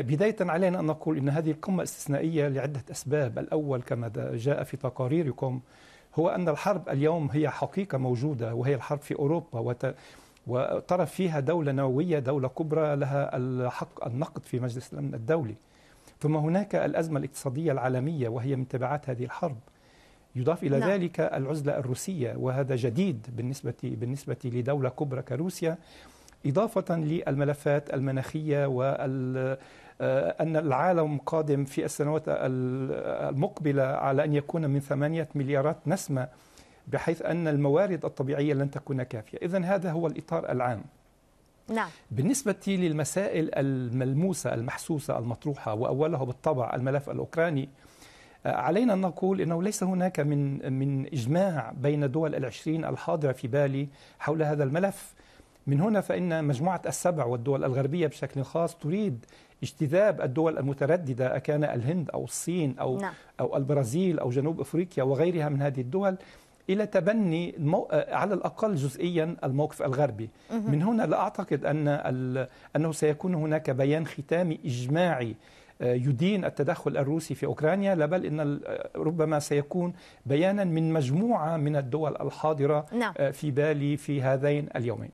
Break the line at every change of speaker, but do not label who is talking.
بداية علينا أن نقول أن هذه القمة استثنائية لعدة أسباب الأول كما جاء في تقاريركم هو أن الحرب اليوم هي حقيقة موجودة وهي الحرب في أوروبا وت... وطرف فيها دولة نووية دولة كبرى لها الحق النقد في مجلس الأمن الدولي ثم هناك الأزمة الاقتصادية العالمية وهي من تبعات هذه الحرب يضاف إلى لا. نعم. ذلك العزلة الروسية وهذا جديد بالنسبة بالنسبة لدولة كبرى كروسيا إضافة للملفات المناخية وال آه، أن العالم قادم في السنوات المقبلة على أن يكون من ثمانية مليارات نسمة بحيث أن الموارد الطبيعية لن تكون كافية إذا هذا هو الإطار العام نعم. بالنسبة للمسائل الملموسة المحسوسة المطروحة وأولها بالطبع الملف الأوكراني آه، علينا أن نقول أنه ليس هناك من من إجماع بين دول العشرين الحاضرة في بالي حول هذا الملف من هنا فإن مجموعة السبع والدول الغربية بشكل خاص تريد اجتذاب الدول المترددة أكان الهند أو الصين أو, نعم. أو البرازيل أو جنوب أفريقيا وغيرها من هذه الدول إلى تبني المو... على الأقل جزئيا الموقف الغربي مه. من هنا لا أعتقد أن ال... أنه سيكون هناك بيان ختامي إجماعي آه، يدين التدخل الروسي في اوكرانيا لا بل ان آه، ربما سيكون بيانا من مجموعه من الدول الحاضره نعم. آه، في بالي في هذين اليومين